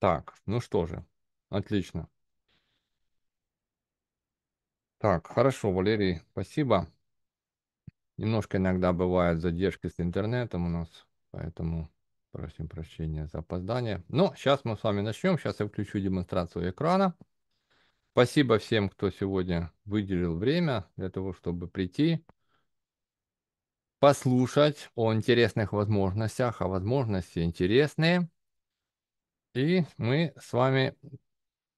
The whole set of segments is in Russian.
Так, ну что же, отлично. Так, хорошо, Валерий, спасибо. Немножко иногда бывают задержки с интернетом у нас, поэтому просим прощения за опоздание. Но ну, сейчас мы с вами начнем. Сейчас я включу демонстрацию экрана. Спасибо всем, кто сегодня выделил время для того, чтобы прийти, послушать о интересных возможностях, а возможности интересные – и мы с вами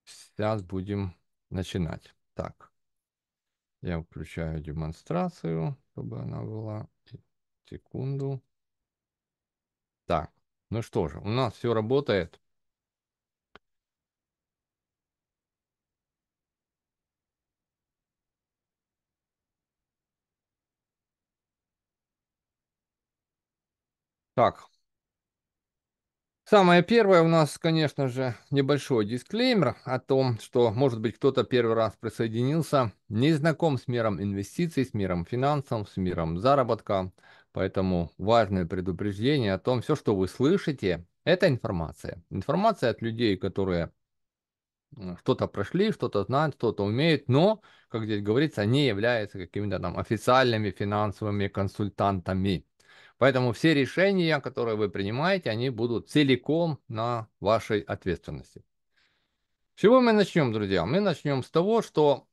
сейчас будем начинать. Так, я включаю демонстрацию, чтобы она была. Секунду. Так, ну что же, у нас все работает. Так, Самое первое у нас, конечно же, небольшой дисклеймер о том, что, может быть, кто-то первый раз присоединился, не знаком с миром инвестиций, с миром финансов, с миром заработка. Поэтому важное предупреждение о том, все, что вы слышите, это информация. Информация от людей, которые что-то прошли, что-то знают, что-то умеют, но, как здесь говорится, не являются какими-то там официальными финансовыми консультантами. Поэтому все решения, которые вы принимаете, они будут целиком на вашей ответственности. С чего мы начнем, друзья? Мы начнем с того, что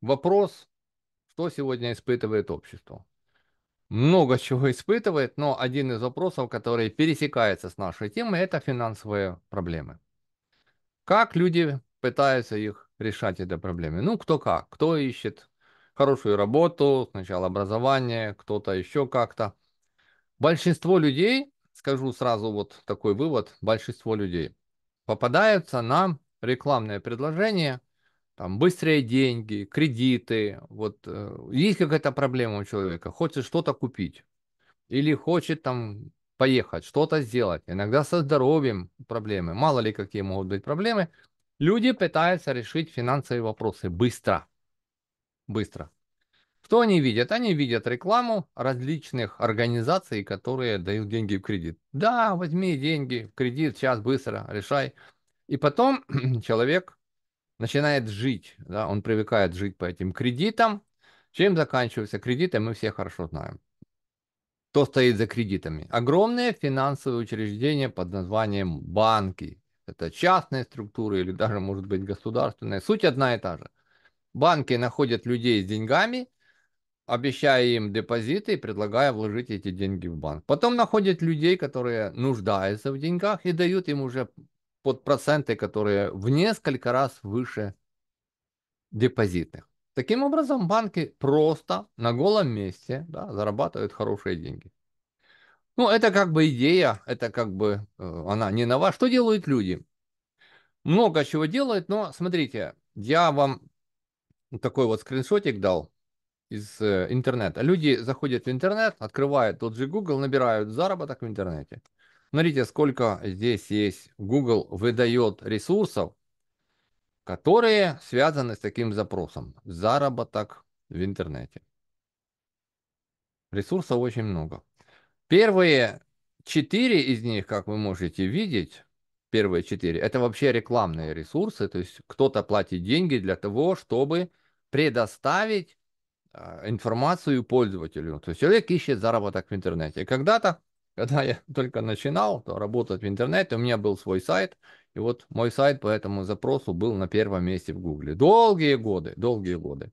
вопрос, что сегодня испытывает общество. Много чего испытывает, но один из вопросов, который пересекается с нашей темой, это финансовые проблемы. Как люди пытаются их решать, эти проблемы? Ну, кто как, кто ищет хорошую работу, сначала образование, кто-то еще как-то – большинство людей, скажу сразу вот такой вывод, большинство людей попадаются на рекламное предложение, там быстрые деньги, кредиты, вот э, есть какая-то проблема у человека, хочет что-то купить или хочет там поехать, что-то сделать. Иногда со здоровьем проблемы, мало ли какие могут быть проблемы. Люди пытаются решить финансовые вопросы быстро, быстро. Что они видят? Они видят рекламу различных организаций, которые дают деньги в кредит. Да, возьми деньги в кредит, сейчас быстро, решай. И потом человек начинает жить, да, он привыкает жить по этим кредитам. Чем заканчиваются кредиты, мы все хорошо знаем. Кто стоит за кредитами? Огромные финансовые учреждения под названием банки. Это частные структуры или даже, может быть, государственные. Суть одна и та же. Банки находят людей с деньгами – обещая им депозиты и предлагая вложить эти деньги в банк. Потом находят людей, которые нуждаются в деньгах и дают им уже под проценты, которые в несколько раз выше депозитных. Таким образом, банки просто на голом месте да, зарабатывают хорошие деньги. Ну, это как бы идея, это как бы э, она не нова. Что делают люди? Много чего делают, но смотрите, я вам такой вот скриншотик дал из э, интернета. Люди заходят в интернет, открывают тот же Google, набирают заработок в интернете. Смотрите, сколько здесь есть. Google выдает ресурсов, которые связаны с таким запросом. Заработок в интернете. Ресурсов очень много. Первые четыре из них, как вы можете видеть, первые четыре, это вообще рекламные ресурсы. То есть кто-то платит деньги для того, чтобы предоставить а, информацию пользователю. То есть человек ищет заработок в интернете. Когда-то, когда я только начинал то работать в интернете, у меня был свой сайт, и вот мой сайт по этому запросу был на первом месте в Гугле. Долгие годы, долгие годы.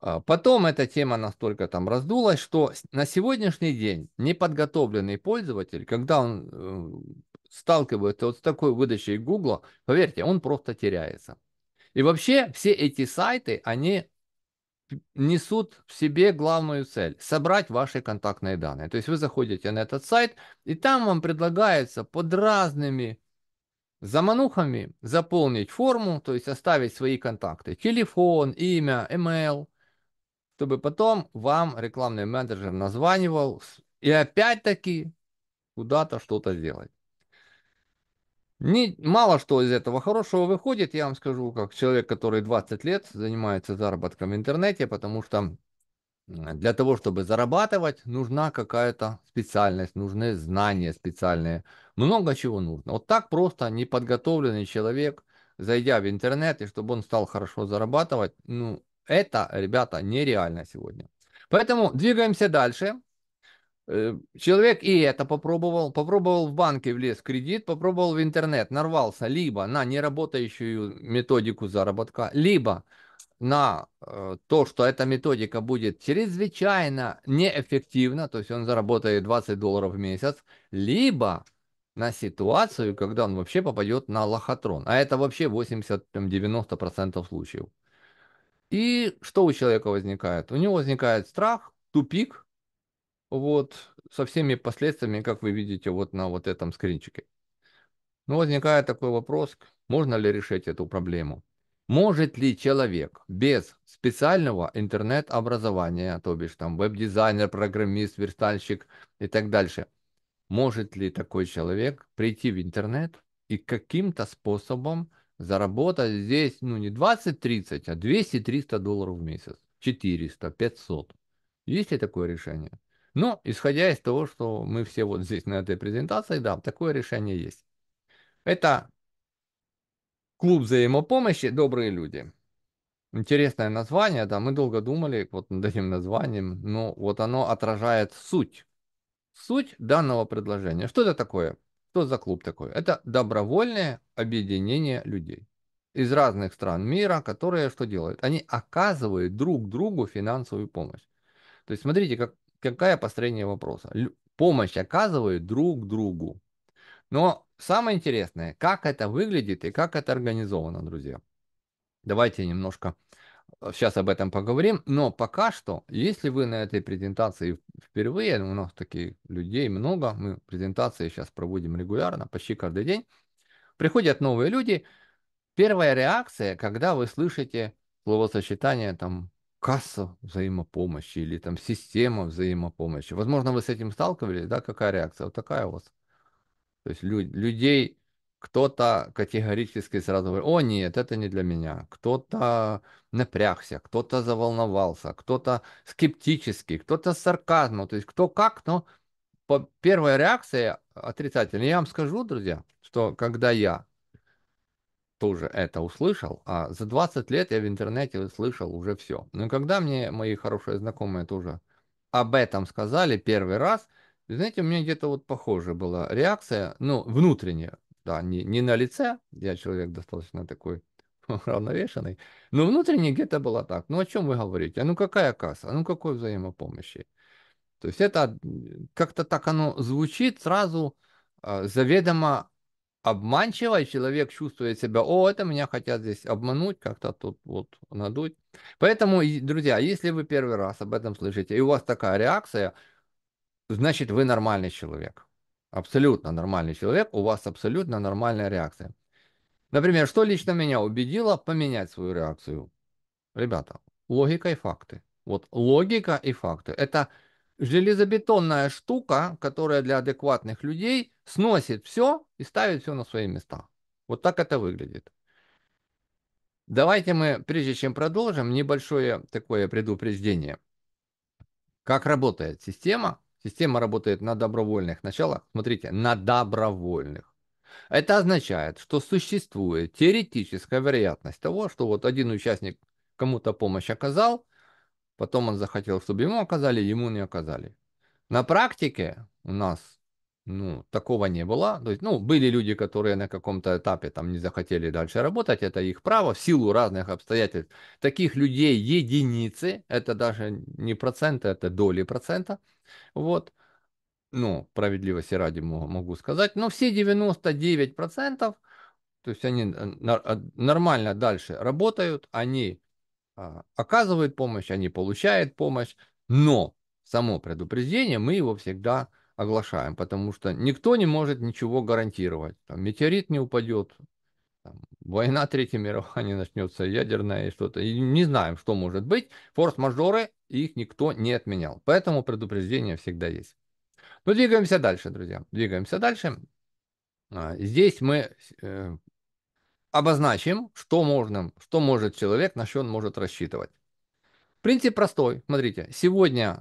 А, потом эта тема настолько там раздулась, что на сегодняшний день неподготовленный пользователь, когда он э, сталкивается вот с такой выдачей Гугла, поверьте, он просто теряется. И вообще все эти сайты, они несут в себе главную цель – собрать ваши контактные данные. То есть вы заходите на этот сайт, и там вам предлагается под разными заманухами заполнить форму, то есть оставить свои контакты, телефон, имя, email, чтобы потом вам рекламный менеджер названивал и опять-таки куда-то что-то сделать. Не, мало что из этого хорошего выходит, я вам скажу, как человек, который 20 лет занимается заработком в интернете, потому что для того, чтобы зарабатывать, нужна какая-то специальность, нужны знания специальные, много чего нужно. Вот так просто неподготовленный человек, зайдя в интернет, и чтобы он стал хорошо зарабатывать, ну, это, ребята, нереально сегодня. Поэтому двигаемся дальше. Э, человек и это попробовал, попробовал в банке влез в кредит, попробовал в интернет, нарвался либо на неработающую методику заработка, либо на э, то, что эта методика будет чрезвычайно неэффективна, то есть он заработает 20 долларов в месяц, либо на ситуацию, когда он вообще попадет на лохотрон, а это вообще 80-90% случаев. И что у человека возникает? У него возникает страх, тупик – вот, со всеми последствиями, как вы видите вот на вот этом скринчике. Но ну, возникает такой вопрос, можно ли решить эту проблему? Может ли человек без специального интернет-образования, то бишь там веб-дизайнер, программист, верстальщик и так дальше, может ли такой человек прийти в интернет и каким-то способом заработать здесь, ну не 20-30, а 200-300 долларов в месяц, 400, 500? Есть ли такое решение? Но, исходя из того, что мы все вот здесь на этой презентации, да, такое решение есть. Это клуб взаимопомощи «Добрые люди». Интересное название, да, мы долго думали вот над этим названием, но вот оно отражает суть. Суть данного предложения. Что это такое? Что за клуб такой? Это добровольное объединение людей из разных стран мира, которые что делают? Они оказывают друг другу финансовую помощь. То есть смотрите, как какая построение вопроса? Лю- помощь оказывают друг другу. Но самое интересное, как это выглядит и как это организовано, друзья. Давайте немножко сейчас э, об этом поговорим, но пока что, если вы на этой презентации впервые, у нас таких людей много, мы презентации сейчас проводим регулярно, почти каждый день, приходят новые люди, первая реакция, когда вы слышите словосочетание там касса взаимопомощи или там система взаимопомощи. Возможно, вы с этим сталкивались, да, какая реакция? Вот такая у вас. То есть лю- людей кто-то категорически сразу говорит, о нет, это не для меня. Кто-то напрягся, кто-то заволновался, кто-то скептический, кто-то с сарказмом. То есть кто как, но по первой реакции отрицательная. Я вам скажу, друзья, что когда я тоже это услышал, а за 20 лет я в интернете слышал уже все. Но когда мне мои хорошие знакомые тоже об этом сказали первый раз, знаете, у меня где-то вот похоже была реакция, ну, внутренняя, да, не, не на лице, я человек достаточно такой равновешенный, но внутренне где-то было так, ну, о чем вы говорите, а ну, какая касса, а ну, какой взаимопомощи. То есть это как-то так оно звучит сразу а, заведомо обманчиво, и человек чувствует себя, о, это меня хотят здесь обмануть, как-то тут вот надуть. Поэтому, друзья, если вы первый раз об этом слышите, и у вас такая реакция, значит, вы нормальный человек. Абсолютно нормальный человек, у вас абсолютно нормальная реакция. Например, что лично меня убедило поменять свою реакцию? Ребята, логика и факты. Вот логика и факты. Это железобетонная штука, которая для адекватных людей сносит все и ставит все на свои места. Вот так это выглядит. Давайте мы, прежде чем продолжим, небольшое такое предупреждение. Как работает система? Система работает на добровольных началах. Смотрите, на добровольных. Это означает, что существует теоретическая вероятность того, что вот один участник кому-то помощь оказал – Потом он захотел, чтобы ему оказали, ему не оказали. На практике у нас ну, такого не было. То есть, ну, были люди, которые на каком-то этапе там не захотели дальше работать, это их право в силу разных обстоятельств. Таких людей единицы, это даже не проценты, это доли процента. Вот, ну, справедливости ради могу сказать. Но все 99%, то есть они э, нормально дальше работают, они а, оказывает помощь, они получают помощь, но само предупреждение мы его всегда оглашаем, потому что никто не может ничего гарантировать. Там, метеорит не упадет, там, война Третья мировая не начнется, ядерная и что-то. И не знаем, что может быть. Форс-мажоры, их никто не отменял. Поэтому предупреждение всегда есть. Но ну, двигаемся дальше, друзья. Двигаемся дальше. А, здесь мы э, обозначим, что, можно, что может человек, на что он может рассчитывать. Принцип простой. Смотрите, сегодня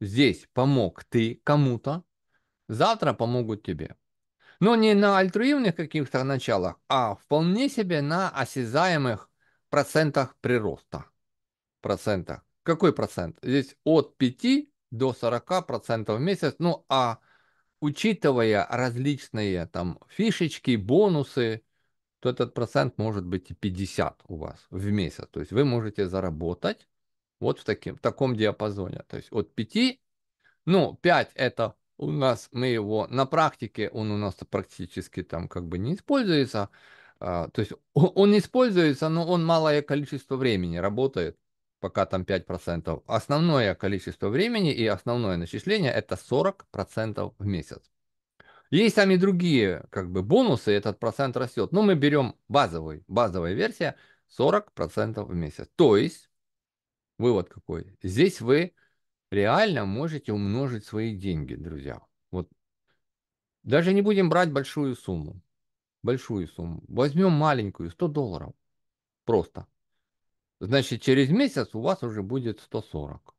здесь помог ты кому-то, завтра помогут тебе. Но не на альтруивных каких-то началах, а вполне себе на осязаемых процентах прироста. Процентах. Какой процент? Здесь от 5 до 40 процентов в месяц. Ну а учитывая различные там фишечки, бонусы, то этот процент может быть и 50 у вас в месяц. То есть вы можете заработать вот в, таким, в таком диапазоне. То есть от 5, ну 5 это у нас мы его на практике, он у нас практически там как бы не используется. А, то есть он используется, но он малое количество времени работает, пока там 5%. Основное количество времени и основное начисление это 40% в месяц. Есть там и другие как бы бонусы, этот процент растет. Но мы берем базовый, базовая версия 40% в месяц. То есть, вывод какой? Здесь вы реально можете умножить свои деньги, друзья. Вот. Даже не будем брать большую сумму. Большую сумму. Возьмем маленькую, 100 долларов. Просто. Значит, через месяц у вас уже будет 140.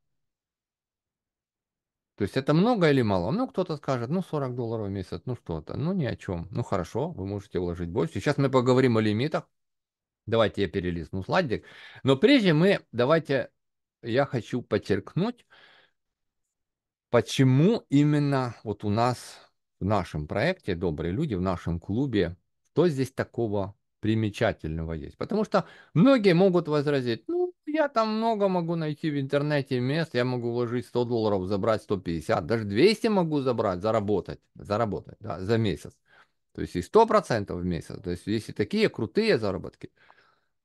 То есть это много или мало? Ну, кто-то скажет, ну, 40 долларов в месяц, ну, что-то, ну, ни о чем. Ну, хорошо, вы можете вложить больше. Сейчас мы поговорим о лимитах. Давайте я перелистну слайдик. Но прежде мы, давайте, я хочу подчеркнуть, почему именно вот у нас в нашем проекте «Добрые люди», в нашем клубе, что здесь такого примечательного есть? Потому что многие могут возразить, ну, я там много могу найти в интернете мест, я могу вложить 100 долларов, забрать 150, даже 200 могу забрать, заработать, заработать, да, за месяц. То есть и 100% в месяц. То есть если такие крутые заработки.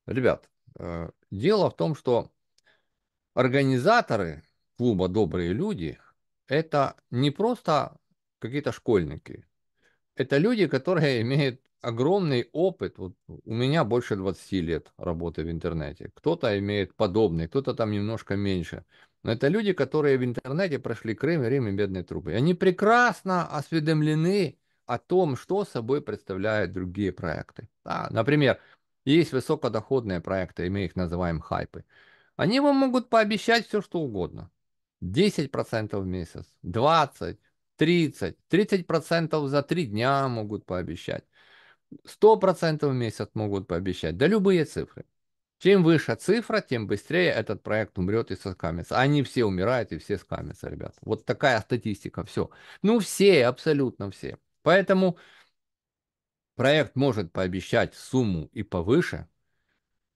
Ребят, э, дело в том, что организаторы клуба «Добрые люди» это не просто какие-то школьники это люди, которые имеют огромный опыт. Вот у меня больше 20 лет работы в интернете. Кто-то имеет подобный, кто-то там немножко меньше. Но это люди, которые в интернете прошли Крым, Рим и Бедные трубы. они прекрасно осведомлены о том, что собой представляют другие проекты. Да, например, есть высокодоходные проекты, и мы их называем хайпы. Они вам могут пообещать все, что угодно. 10% в месяц, 20, 30, 30% за 3 дня могут пообещать, 100% в месяц могут пообещать, да любые цифры. Чем выше цифра, тем быстрее этот проект умрет и соскамится. Они все умирают и все скамятся, ребят. Вот такая статистика, все. Ну все, абсолютно все. Поэтому проект может пообещать сумму и повыше,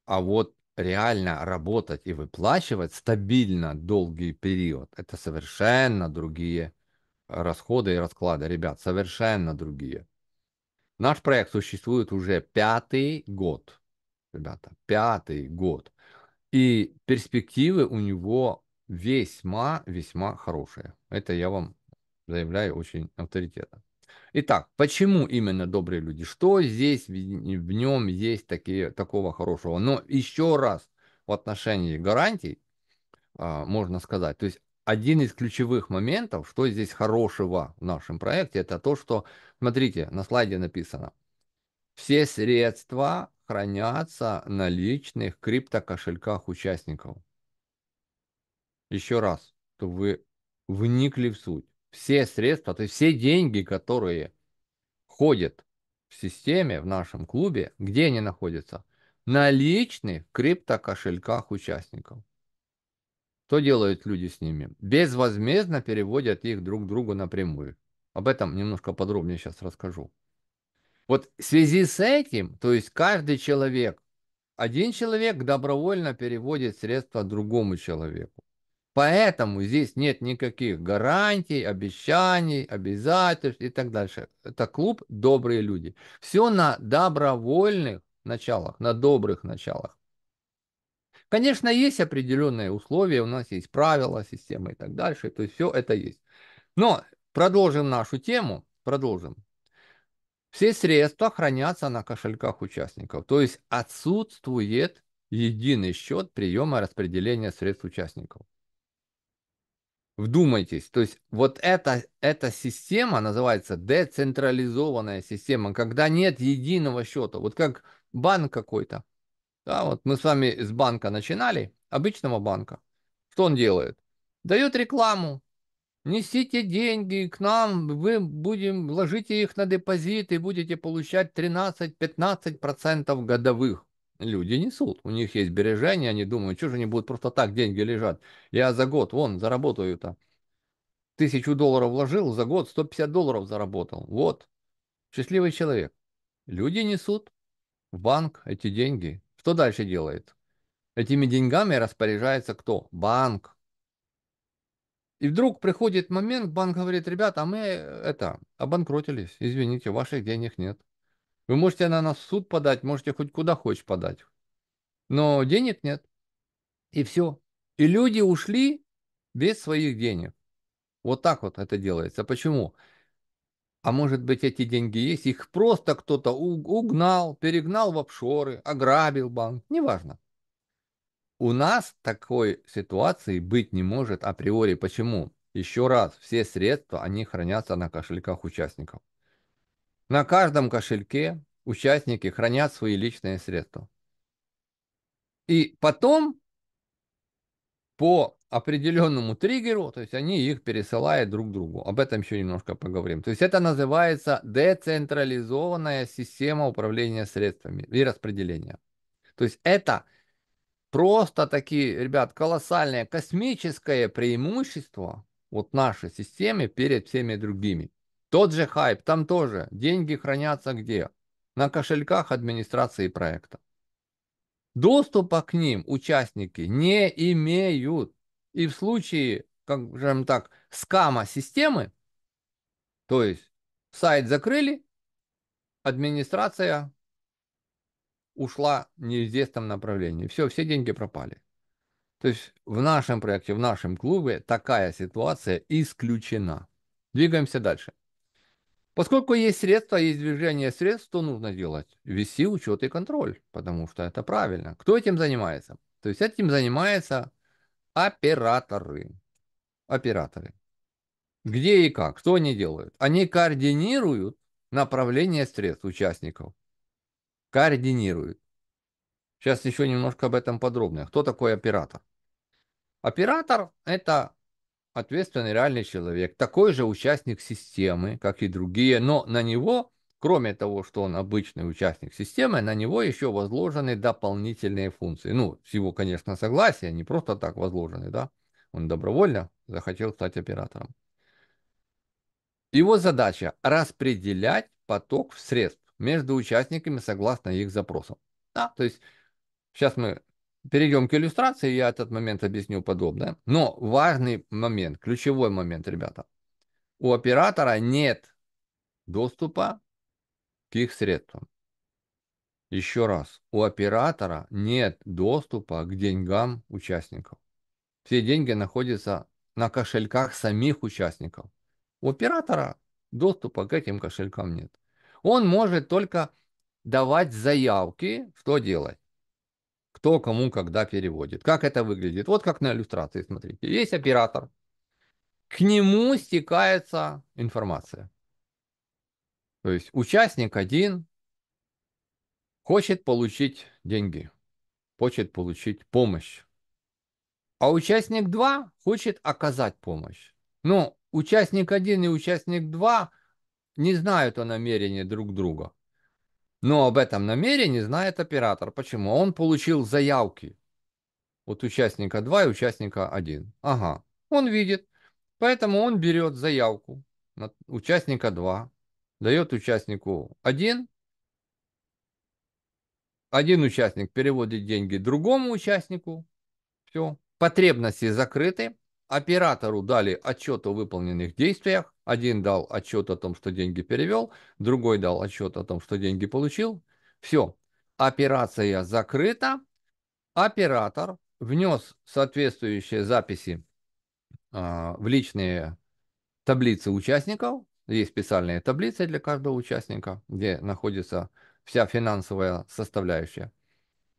а вот реально работать и выплачивать стабильно долгий период, это совершенно другие расходы и расклады, ребят, совершенно другие. Наш проект существует уже пятый год, ребята, пятый год. И перспективы у него весьма, весьма хорошие. Это я вам заявляю очень авторитетно. Итак, почему именно добрые люди? Что здесь в нем есть такие, такого хорошего? Но еще раз в отношении гарантий а, можно сказать. То есть один из ключевых моментов, что здесь хорошего в нашем проекте, это то, что, смотрите, на слайде написано, все средства хранятся на личных криптокошельках участников. Еще раз, чтобы вы вникли в суть. Все средства, то есть все деньги, которые ходят в системе, в нашем клубе, где они находятся? На личных криптокошельках участников. Что делают люди с ними? Безвозмездно переводят их друг к другу напрямую. Об этом немножко подробнее сейчас расскажу. Вот в связи с этим, то есть каждый человек, один человек добровольно переводит средства другому человеку. Поэтому здесь нет никаких гарантий, обещаний, обязательств и так дальше. Это клуб «Добрые люди». Все на добровольных началах, на добрых началах. Конечно, есть определенные условия, у нас есть правила, системы и так дальше, то есть все это есть. Но продолжим нашу тему, продолжим. Все средства хранятся на кошельках участников, то есть отсутствует единый счет приема и распределения средств участников. Вдумайтесь, то есть вот эта, эта система называется децентрализованная система, когда нет единого счета, вот как банк какой-то. Да, вот мы с вами с банка начинали, обычного банка. Что он делает? Дает рекламу. Несите деньги к нам, вы будем, вложите их на депозит и будете получать 13-15% годовых. Люди несут, у них есть сбережения, они думают, что же они будут просто так деньги лежат. Я за год, вон, заработаю-то. Тысячу долларов вложил, за год 150 долларов заработал. Вот, счастливый человек. Люди несут в банк эти деньги, что дальше делает? Этими деньгами распоряжается кто? Банк. И вдруг приходит момент, банк говорит, ребята, а мы э, это, обанкротились, извините, ваших денег нет. Вы можете на нас в суд подать, можете хоть куда хочешь подать, но денег нет. И все. И люди ушли без своих денег. Вот так вот это делается. Почему? А может быть, эти деньги есть, их просто кто-то угнал, перегнал в обшоры, ограбил банк, неважно. У нас такой ситуации быть не может априори. Почему? Еще раз, все средства, они хранятся на кошельках участников. На каждом кошельке участники хранят свои личные средства. И потом по определенному триггеру, то есть они их пересылают друг другу. Об этом еще немножко поговорим. То есть это называется децентрализованная система управления средствами и распределения. То есть это просто такие, ребят, колоссальное космическое преимущество вот нашей системе перед всеми другими. Тот же хайп, там тоже деньги хранятся где? На кошельках администрации проекта. Доступа к ним участники не имеют. И в случае, как скажем так, скама системы, то есть сайт закрыли, администрация ушла в неизвестном направлении. Все, все деньги пропали. То есть в нашем проекте, в нашем клубе такая ситуация исключена. Двигаемся дальше. Поскольку есть средства, есть движение средств, то нужно делать? Вести учет и контроль, потому что это правильно. Кто этим занимается? То есть этим занимается Операторы. Операторы. Где и как? Что они делают? Они координируют направление средств участников. Координируют. Сейчас еще немножко об этом подробнее. Кто такой оператор? Оператор – это ответственный реальный человек, такой же участник системы, как и другие, но на него Кроме того, что он обычный участник системы, на него еще возложены дополнительные функции. Ну, с его, конечно, согласия, не просто так возложены, да. Он добровольно захотел стать оператором. Его задача – распределять поток средств между участниками согласно их запросам. Да, то есть сейчас мы перейдем к иллюстрации, я этот момент объясню подробно. Но важный момент, ключевой момент, ребята. У оператора нет доступа к их средствам. Еще раз, у оператора нет доступа к деньгам участников. Все деньги находятся на кошельках самих участников. У оператора доступа к этим кошелькам нет. Он может только давать заявки, что делать. Кто кому когда переводит. Как это выглядит. Вот как на иллюстрации, смотрите. Есть оператор. К нему стекается информация. То есть участник один хочет получить деньги, хочет получить помощь. А участник 2 хочет оказать помощь. Но ну, участник 1 и участник 2 не знают о намерении друг друга. Но об этом намерении знает оператор. Почему? Он получил заявки от участника 2 и участника 1. Ага, он видит. Поэтому он берет заявку на участника 2 дает участнику один, один участник переводит деньги другому участнику, все, потребности закрыты, оператору дали отчет о выполненных действиях, один дал отчет о том, что деньги перевел, другой дал отчет о том, что деньги получил, все, операция закрыта, оператор внес соответствующие записи а, в личные таблицы участников, есть специальные таблицы для каждого участника, где находится вся финансовая составляющая.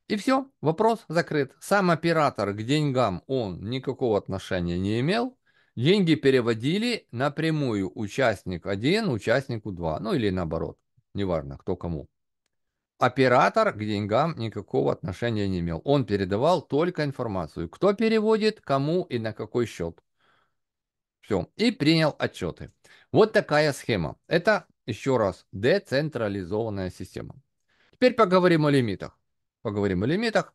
И все, вопрос закрыт. Сам оператор к деньгам он никакого отношения не имел. Деньги переводили напрямую участник 1, участнику 2, ну или наоборот, неважно кто кому. Оператор к деньгам никакого отношения не имел. Он передавал только информацию, кто переводит, кому и на какой счет. Все, и принял отчеты. Вот такая схема. Это, еще раз, децентрализованная система. Теперь поговорим о лимитах. Поговорим о лимитах.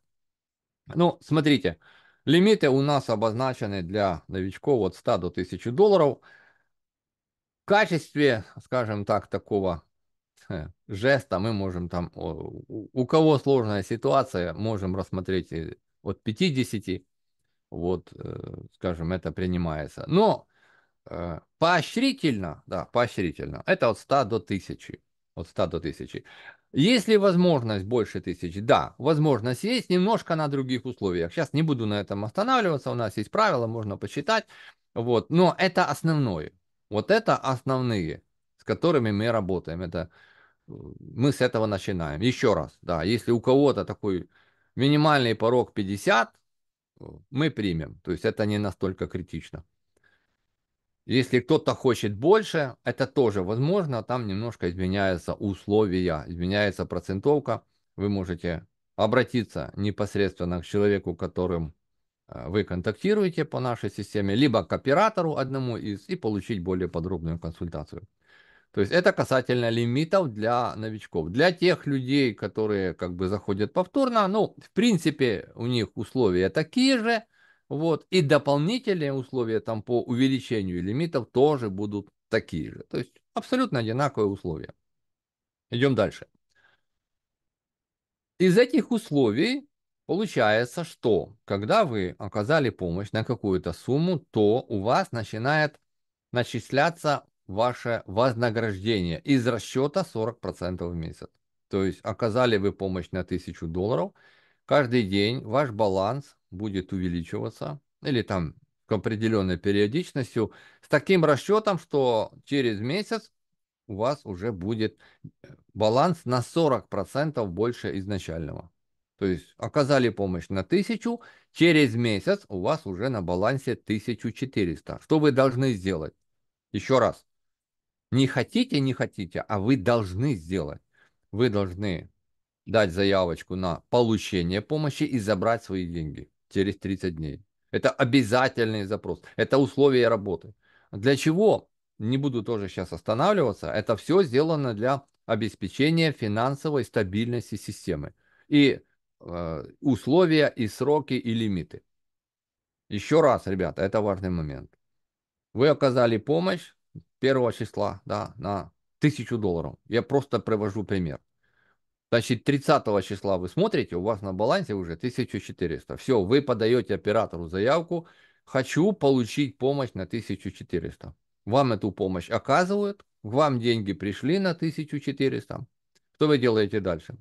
Ну, смотрите, лимиты у нас обозначены для новичков от 100 до 1000 долларов. В качестве, скажем так, такого э, жеста мы можем там, у кого сложная ситуация, можем рассмотреть э, от 50, вот, э, скажем, это принимается. Но Э, поощрительно, да, поощрительно. Это от 100 до 1000. От 100 до 1000. Есть ли возможность больше тысячи? Да, возможность есть, немножко на других условиях. Сейчас не буду на этом останавливаться, у нас есть правила, можно посчитать. Вот. Но это основное. Вот это основные, с которыми мы работаем. Это э, мы с этого начинаем. Еще раз, да, если у кого-то такой минимальный порог 50, э, мы примем. То есть это не настолько критично. Если кто-то хочет больше, это тоже возможно. Там немножко изменяются условия, изменяется процентовка. Вы можете обратиться непосредственно к человеку, которым э, вы контактируете по нашей системе, либо к оператору одному из и получить более подробную консультацию. То есть это касательно лимитов для новичков. Для тех людей, которые как бы заходят повторно, ну, в принципе, у них условия такие же – вот. И дополнительные условия там по увеличению лимитов тоже будут такие же. То есть абсолютно одинаковые условия. Идем дальше. Из этих условий получается, что когда вы оказали помощь на какую-то сумму, то у вас начинает начисляться ваше вознаграждение из расчета 40% в месяц. То есть оказали вы помощь на 1000 долларов, каждый день ваш баланс будет увеличиваться, или там к определенной периодичностью, с таким расчетом, что через месяц у вас уже будет э, баланс на 40% больше изначального. То есть оказали помощь на 1000, через месяц у вас уже на балансе 1400. Что вы должны сделать? Еще раз. Не хотите, не хотите, а вы должны сделать. Вы должны дать заявочку на получение помощи и забрать свои деньги через 30 дней. Это обязательный запрос. Это условия работы. Для чего? Не буду тоже сейчас останавливаться. Это все сделано для обеспечения финансовой стабильности системы. И э, условия, и сроки, и лимиты. Еще раз, ребята, это важный момент. Вы оказали помощь 1 числа да, на 1000 долларов. Я просто привожу пример. Значит, 30 числа вы смотрите, у вас на балансе уже 1400. Все, вы подаете оператору заявку, хочу получить помощь на 1400. Вам эту помощь оказывают, вам деньги пришли на 1400. Что вы делаете дальше?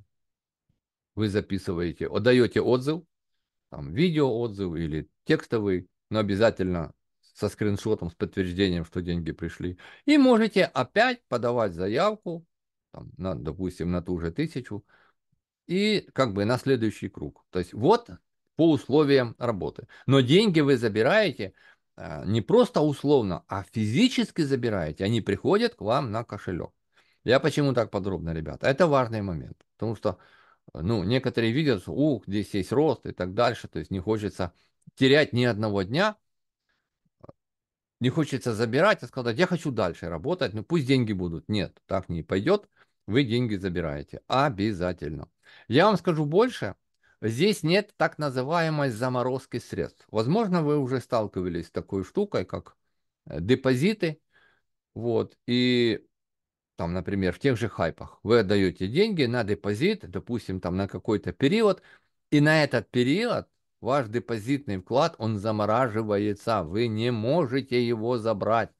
Вы записываете, отдаете отзыв, там видео отзыв или текстовый, но обязательно со скриншотом, с подтверждением, что деньги пришли. И можете опять подавать заявку там, на, допустим, на ту же тысячу, и как бы на следующий круг. То есть вот по условиям работы. Но деньги вы забираете а, не просто условно, а физически забираете. Они приходят к вам на кошелек. Я почему так подробно, ребята? Это важный момент. Потому что ну, некоторые видят, ух, здесь есть рост и так дальше. То есть не хочется терять ни одного дня, не хочется забирать и а сказать, я хочу дальше работать, ну пусть деньги будут. Нет, так не пойдет вы деньги забираете. Обязательно. Я вам скажу больше. Здесь нет так называемой заморозки средств. Возможно, вы уже сталкивались с такой штукой, как э, депозиты. Вот. И там, например, в тех же хайпах. Вы отдаете деньги на депозит, допустим, там на какой-то период, и на этот период ваш депозитный вклад, он замораживается, вы не можете его забрать,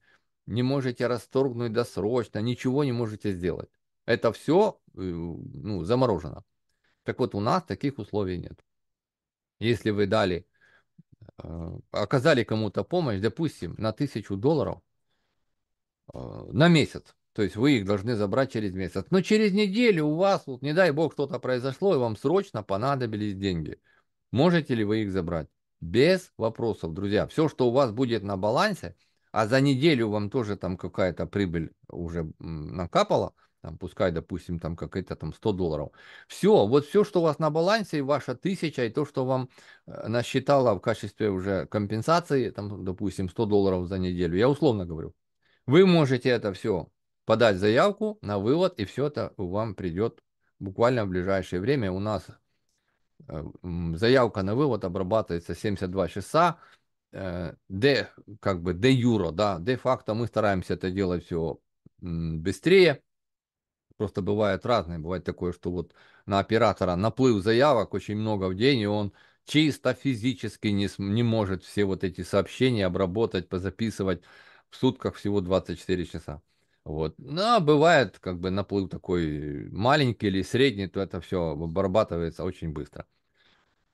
не можете расторгнуть досрочно, ничего не можете сделать. Это все э, ну, заморожено. Так вот, у нас таких условий нет. Если вы дали, э, оказали кому-то помощь, допустим, на тысячу долларов э, на месяц, то есть вы их должны забрать через месяц. Но через неделю у вас, вот, не дай бог, что-то произошло, и вам срочно понадобились деньги. Можете ли вы их забрать? Без вопросов, друзья. Все, что у вас будет на балансе, а за неделю вам тоже там какая-то прибыль уже накапала – там, пускай, допустим, там какая-то там 100 долларов. Все, вот все, что у вас на балансе, и ваша тысяча, и то, что вам э, насчитала в качестве уже компенсации, там, допустим, 100 долларов за неделю, я условно говорю, вы можете это все подать заявку на вывод, и все это вам придет буквально в ближайшее время. У нас э, заявка на вывод обрабатывается 72 часа, э, де, как бы де юро, да, де факто мы стараемся это делать все быстрее, просто бывает разные. Бывает такое, что вот на оператора наплыв заявок очень много в день, и он чисто физически не, не может все вот эти сообщения обработать, позаписывать. В сутках всего 24 часа. Вот. Но ну, а бывает как бы наплыв такой маленький или средний, то это все обрабатывается очень быстро.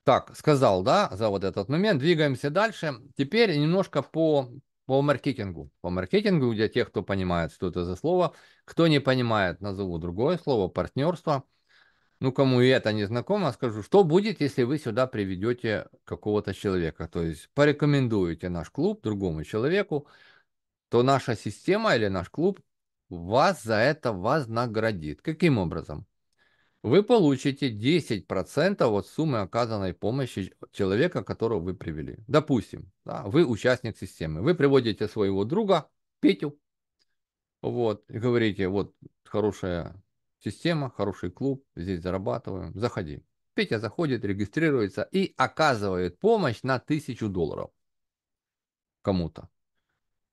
Так, сказал, да, за вот этот момент. Двигаемся дальше. Теперь немножко по по маркетингу. По маркетингу для тех, кто понимает, что это за слово. Кто не понимает, назову другое слово, партнерство. Ну, кому и это не знакомо, скажу, что будет, если вы сюда приведете какого-то человека. То есть порекомендуете наш клуб другому человеку, то наша система или наш клуб вас за это вознаградит. Каким образом? вы получите 10% от суммы оказанной помощи человека, которого вы привели. Допустим, да, вы участник системы, вы приводите своего друга Петю, вот, и говорите, вот хорошая система, хороший клуб, здесь зарабатываем, заходи. Петя заходит, регистрируется и оказывает помощь на 1000 долларов кому-то.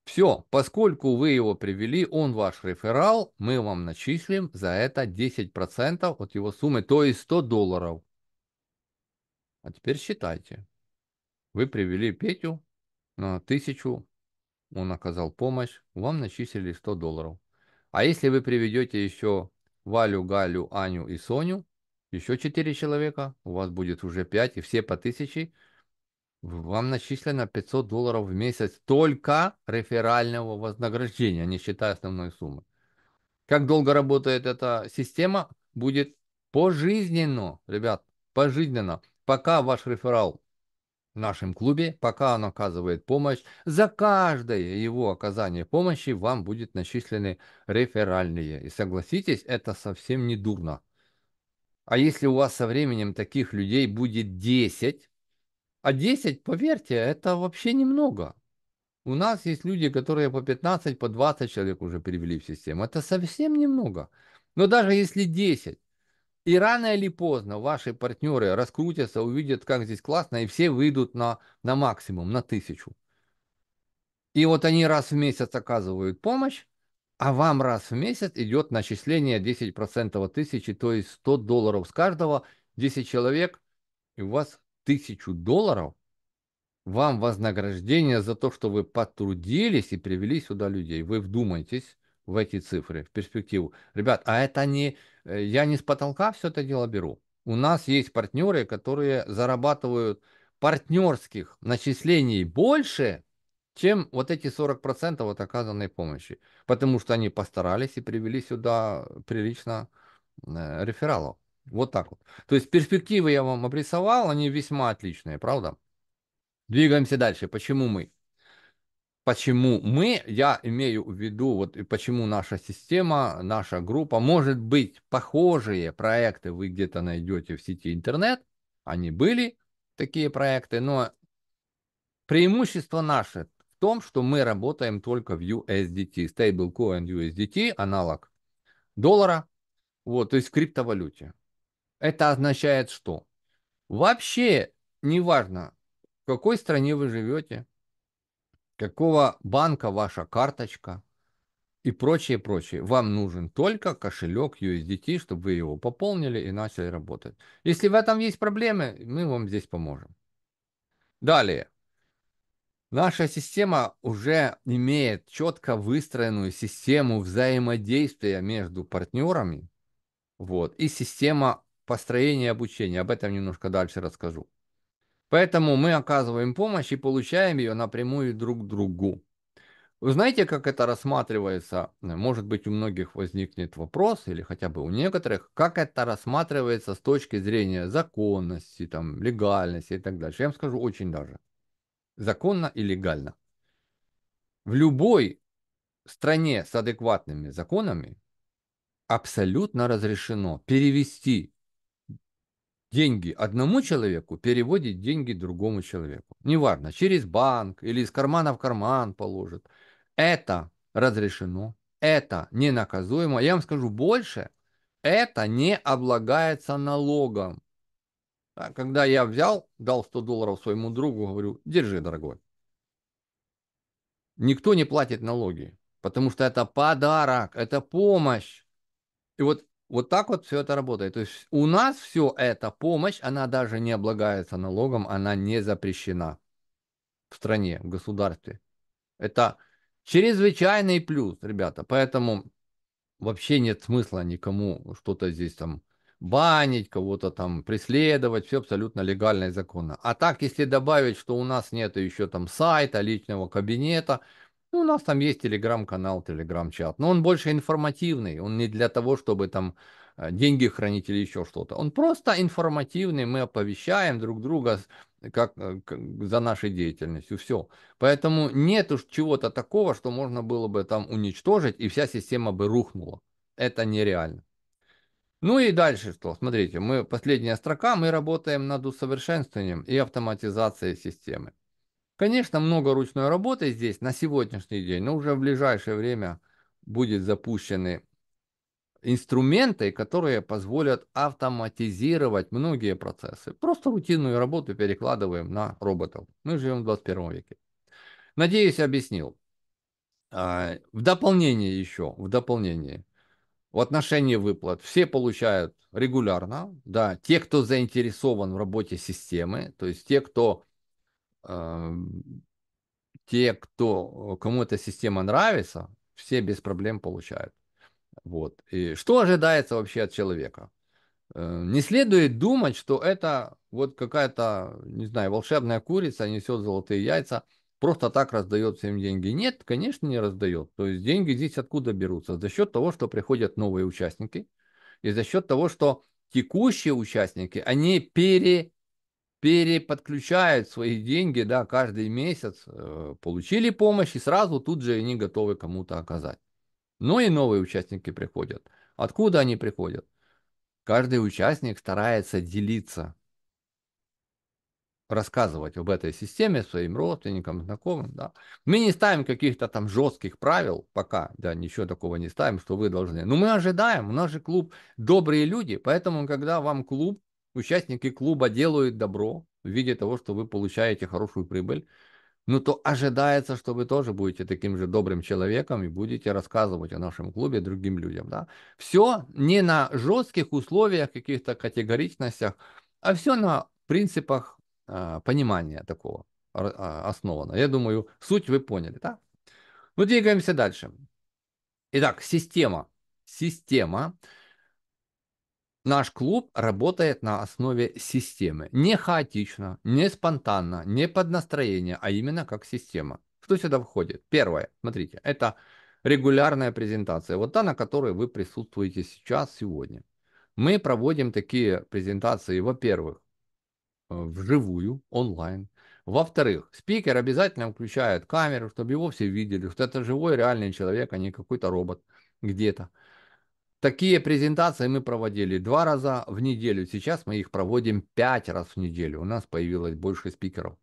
Все, поскольку вы его привели, он ваш реферал, мы вам начислим за это 10% от его суммы, то есть 100 долларов. А теперь считайте. Вы привели Петю на тысячу, он оказал помощь, вам начислили 100 долларов. А если вы приведете еще Валю, Галю, Аню и Соню, еще 4 человека, у вас будет уже 5, и все по 1000, вам начислено 500 долларов в месяц только реферального вознаграждения, не считая основной суммы. Как долго работает эта система, будет пожизненно, ребят, пожизненно. Пока ваш реферал в нашем клубе, пока он оказывает помощь, за каждое его оказание помощи вам будет начислены реферальные. И согласитесь, это совсем не дурно. А если у вас со временем таких людей будет 10, а 10, поверьте, это вообще немного. У нас есть люди, которые по 15, по 20 человек уже перевели в систему. Это совсем немного. Но даже если 10, и рано или поздно ваши партнеры раскрутятся, увидят, как здесь классно, и все выйдут на, на максимум, на тысячу. И вот они раз в месяц оказывают помощь, а вам раз в месяц идет начисление 10% от тысячи, то есть 100 долларов с каждого, 10 человек, и у вас тысячу долларов вам вознаграждение за то, что вы потрудились и привели сюда людей. Вы вдумайтесь в эти цифры, в перспективу. Ребят, а это не... Э, я не с потолка все это дело беру. У нас есть партнеры, которые зарабатывают партнерских начислений больше, чем вот эти 40% от оказанной помощи. Потому что они постарались и привели сюда прилично э, рефералов. Вот так вот. То есть перспективы я вам обрисовал, они весьма отличные, правда? Двигаемся дальше. Почему мы? Почему мы, я имею в виду, вот почему наша система, наша группа, может быть, похожие проекты вы где-то найдете в сети интернет, они были такие проекты, но преимущество наше в том, что мы работаем только в USDT, stablecoin USDT, аналог доллара, вот, то есть в криптовалюте. Это означает что? Вообще неважно, в какой стране вы живете, какого банка ваша карточка и прочее, прочее. Вам нужен только кошелек USDT, чтобы вы его пополнили и начали работать. Если в этом есть проблемы, мы вам здесь поможем. Далее. Наша система уже имеет четко выстроенную систему взаимодействия между партнерами вот, и система построения обучения. Об этом немножко дальше расскажу. Поэтому мы оказываем помощь и получаем ее напрямую друг другу. Вы знаете, как это рассматривается? Может быть, у многих возникнет вопрос, или хотя бы у некоторых, как это рассматривается с точки зрения законности, там, легальности и так дальше. Я вам скажу очень даже. Законно и легально. В любой стране с адекватными законами абсолютно разрешено перевести деньги одному человеку переводит деньги другому человеку. Неважно, через банк или из кармана в карман положит. Это разрешено, это ненаказуемо Я вам скажу больше, это не облагается налогом. А когда я взял, дал 100 долларов своему другу, говорю, держи, дорогой. Никто не платит налоги, потому что это подарок, это помощь. И вот вот так вот все это работает. То есть у нас все это помощь, она даже не облагается налогом, она не запрещена в стране, в государстве. Это чрезвычайный плюс, ребята. Поэтому вообще нет смысла никому что-то здесь там банить, кого-то там преследовать, все абсолютно легально и законно. А так, если добавить, что у нас нет еще там сайта, личного кабинета – ну, у нас там есть телеграм-канал, телеграм-чат, но он больше информативный, он не для того, чтобы там э, деньги хранить или еще что-то. Он просто информативный, мы оповещаем друг друга как, как э, за нашей деятельностью, все. Поэтому нет уж чего-то такого, что можно было бы там уничтожить, и вся система бы рухнула. Это нереально. Ну и дальше что? Смотрите, мы последняя строка, мы работаем над усовершенствованием и автоматизацией системы. Конечно, много ручной работы здесь на сегодняшний день, но уже в ближайшее время будут запущены инструменты, которые позволят автоматизировать многие процессы. Просто рутинную работу перекладываем на роботов. Мы живем в 21 веке. Надеюсь, объяснил. А, в дополнение еще, в дополнение, в отношении выплат все получают регулярно, да, те, кто заинтересован в работе системы, то есть те, кто те, кто, э, кому эта система нравится, все без проблем получают. Вот. И что ожидается вообще от человека? Э, не следует думать, что это вот какая-то, не знаю, волшебная курица несет золотые яйца, просто так раздает всем деньги. Нет, конечно, не раздает. То есть деньги здесь откуда берутся? За счет того, что приходят новые участники, и за счет того, что текущие участники, они пере, переподключают свои деньги, да, каждый месяц э, получили помощь и сразу тут же они готовы кому-то оказать. Ну и новые участники приходят. Откуда они приходят? Каждый участник старается делиться, рассказывать об этой системе своим родственникам, знакомым. Да. Мы не ставим каких-то там жестких правил пока, да, ничего такого не ставим, что вы должны. Но мы ожидаем, у нас же клуб добрые люди, поэтому когда вам клуб участники клуба делают добро в виде того, что вы получаете хорошую прибыль, ну то ожидается, что вы тоже будете таким же добрым человеком и будете рассказывать о нашем клубе другим людям. Да? Все не на жестких условиях, каких-то категоричностях, а все на принципах э, понимания такого э, а, основано. Я думаю, суть вы поняли. Да? Ну, двигаемся дальше. Итак, система. Система Наш клуб работает на основе системы. Не хаотично, не спонтанно, не под настроение, а именно как система. Что сюда входит? Первое, смотрите, это регулярная презентация. Вот та, на которой вы присутствуете сейчас, сегодня. Мы проводим такие презентации, во-первых, э, вживую, онлайн. Во-вторых, спикер обязательно включает камеру, чтобы его все видели, что это живой реальный человек, а не какой-то робот где-то. Такие презентации мы проводили два раза в неделю. Сейчас мы их проводим пять раз в неделю. У нас появилось больше спикеров.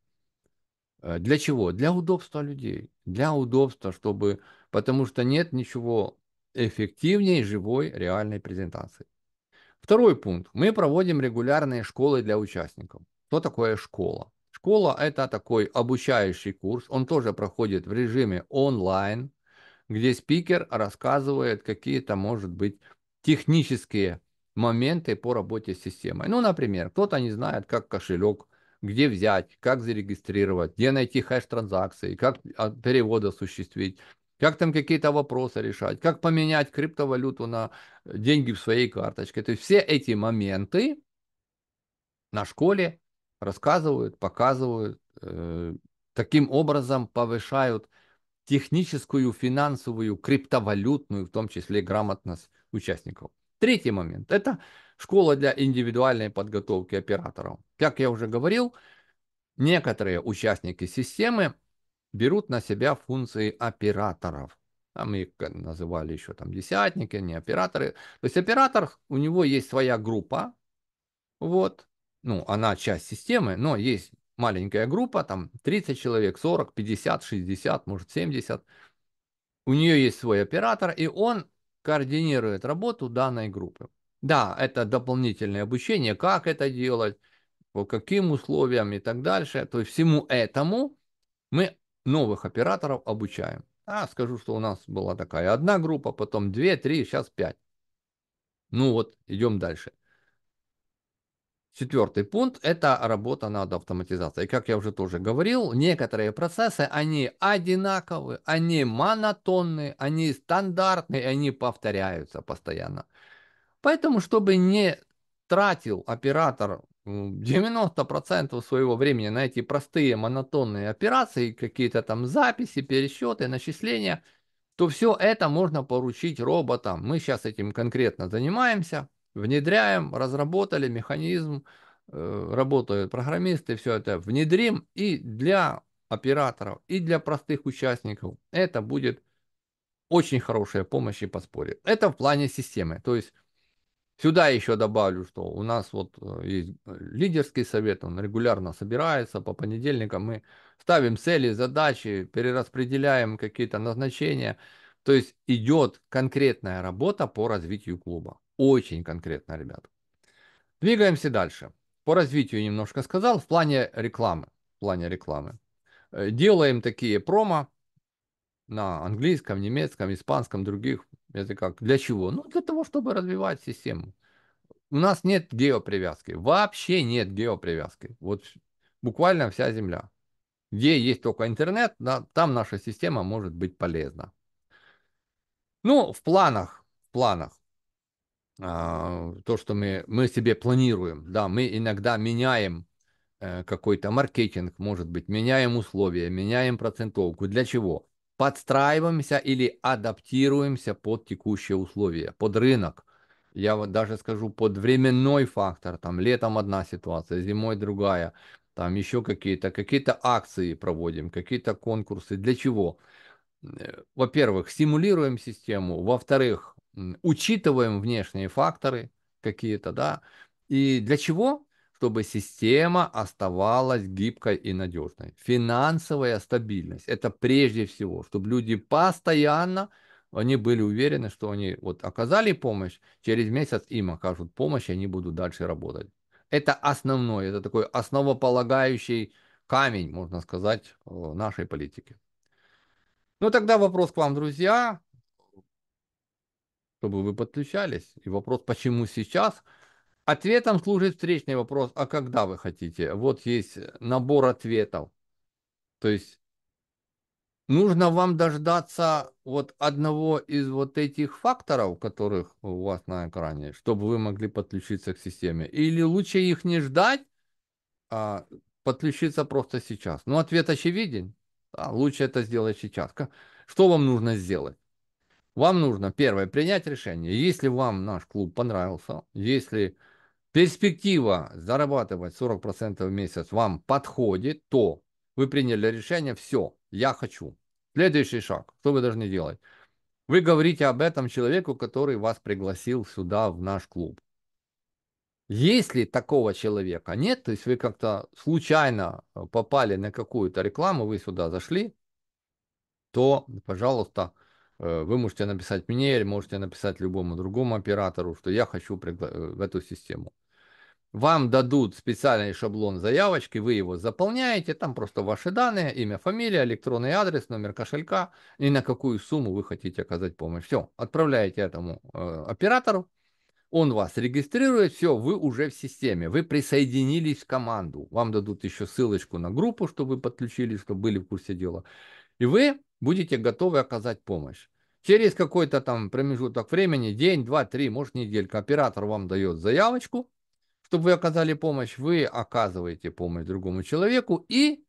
Э, для чего? Для удобства людей. Для удобства, чтобы... Потому что нет ничего эффективнее живой реальной презентации. Второй пункт. Мы проводим регулярные школы для участников. Что такое школа? Школа – это такой обучающий курс. Он тоже проходит в режиме онлайн где спикер рассказывает какие-то, может быть, технические моменты по работе с системой. Ну, например, кто-то не знает, как кошелек, где взять, как зарегистрировать, где найти хэш транзакции, как а, перевод осуществить, как там какие-то вопросы решать, как поменять криптовалюту на деньги в своей карточке. То есть все эти моменты на школе рассказывают, показывают, э, таким образом повышают техническую, финансовую, криптовалютную, в том числе грамотность участников. Третий момент – это школа для индивидуальной подготовки операторов. Как я уже говорил, некоторые участники системы берут на себя функции операторов. А мы их называли еще там десятники, не операторы. То есть оператор, у него есть своя группа, вот, ну, она часть системы, но есть маленькая группа, там 30 человек, 40, 50, 60, может 70. У нее есть свой оператор, и он координирует работу данной группы. Да, это дополнительное обучение, как это делать, по каким условиям и так дальше. То есть всему этому мы новых операторов обучаем. А скажу, что у нас была такая одна группа, потом две, три, сейчас пять. Ну вот, идем дальше. Четвертый пункт – это работа над автоматизацией. Как я уже тоже говорил, некоторые процессы, они одинаковы, они монотонны, они стандартные, они повторяются постоянно. Поэтому, чтобы не тратил оператор 90% своего времени на эти простые монотонные операции, какие-то там записи, пересчеты, начисления, то все это можно поручить роботам. Мы сейчас этим конкретно занимаемся – внедряем, разработали механизм, э, работают программисты, все это внедрим, и для операторов, и для простых участников это будет очень хорошая помощь и подспорье. Это в плане системы. То есть сюда еще добавлю, что у нас вот э, есть э, лидерский совет, он регулярно собирается по понедельникам, мы ставим цели, задачи, перераспределяем какие-то назначения. То есть идет конкретная работа по развитию клуба. Очень конкретно, ребят. Двигаемся дальше. По развитию немножко сказал, в плане рекламы. В плане рекламы. Э, делаем такие промо на английском, немецком, испанском, других языках. Для чего? Ну, для того, чтобы развивать систему. У нас нет геопривязки. Вообще нет геопривязки. Вот буквально вся земля. Где есть только интернет, да, там наша система может быть полезна. Ну, в планах, в планах. А, то, что мы, мы себе планируем. Да, мы иногда меняем э, какой-то маркетинг, может быть, меняем условия, меняем процентовку. Для чего? Подстраиваемся или адаптируемся под текущие условия, под рынок. Я вот даже скажу под временной фактор, там летом одна ситуация, зимой другая, там еще какие-то, какие-то акции проводим, какие-то конкурсы. Для чего? Э, во-первых, стимулируем систему, во-вторых, учитываем внешние факторы какие-то, да. И для чего? Чтобы система оставалась гибкой и надежной. Финансовая стабильность – это прежде всего, чтобы люди постоянно они были уверены, что они вот оказали помощь, через месяц им окажут помощь, и они будут дальше работать. Это основной, это такой основополагающий камень, можно сказать, нашей политики. Ну тогда вопрос к вам, друзья чтобы вы подключались. И вопрос, почему сейчас? Ответом служит встречный вопрос, а когда вы хотите? Вот есть э, набор ответов. То есть нужно вам дождаться вот одного из вот этих факторов, которых у вас на экране, чтобы вы могли подключиться к системе. Или лучше их не ждать, а подключиться просто сейчас. Ну, ответ очевиден. Да, лучше это сделать сейчас. Что вам нужно сделать? Вам нужно, первое, принять решение. Если вам наш клуб понравился, если перспектива зарабатывать 40% в месяц вам подходит, то вы приняли решение, все, я хочу. Следующий шаг, что вы должны делать? Вы говорите об этом человеку, который вас пригласил сюда, в наш клуб. Если такого человека нет, то есть вы как-то случайно э, попали на какую-то рекламу, вы сюда зашли, то, пожалуйста, Э, вы можете написать мне или можете написать любому другому оператору, что я хочу э, в эту систему. Вам дадут специальный шаблон заявочки, вы его заполняете, там просто ваши данные, имя, фамилия, электронный адрес, номер кошелька и на какую сумму вы хотите оказать помощь. Все, отправляете этому э, оператору, он вас регистрирует, все, вы уже в системе, вы присоединились к команду. Вам дадут еще ссылочку на группу, чтобы вы подключились, чтобы были в курсе дела. И вы будете готовы оказать помощь. Через какой-то там промежуток времени, день, два, три, может неделька, оператор вам дает заявочку, чтобы вы оказали помощь, вы оказываете помощь другому человеку и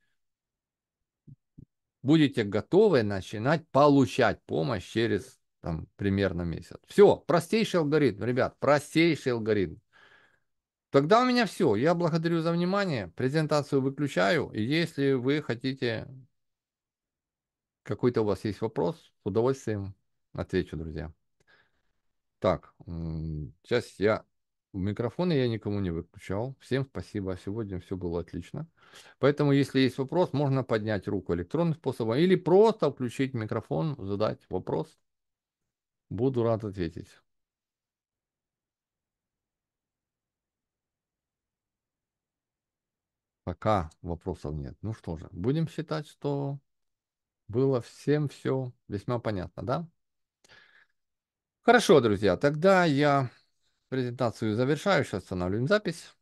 будете готовы начинать получать помощь через там, примерно месяц. Все, простейший алгоритм, ребят, простейший алгоритм. Тогда у меня все. Я благодарю за внимание. Презентацию выключаю. И если вы хотите какой-то у вас есть вопрос? С удовольствием отвечу, друзья. Так, сейчас я микрофон я никому не выключал. Всем спасибо, сегодня все было отлично. Поэтому, если есть вопрос, можно поднять руку электронным способом или просто включить микрофон, задать вопрос. Буду рад ответить. Пока вопросов нет. Ну что же, будем считать, что было всем все весьма понятно, да? Хорошо, друзья, тогда я презентацию завершаю, сейчас останавливаем запись.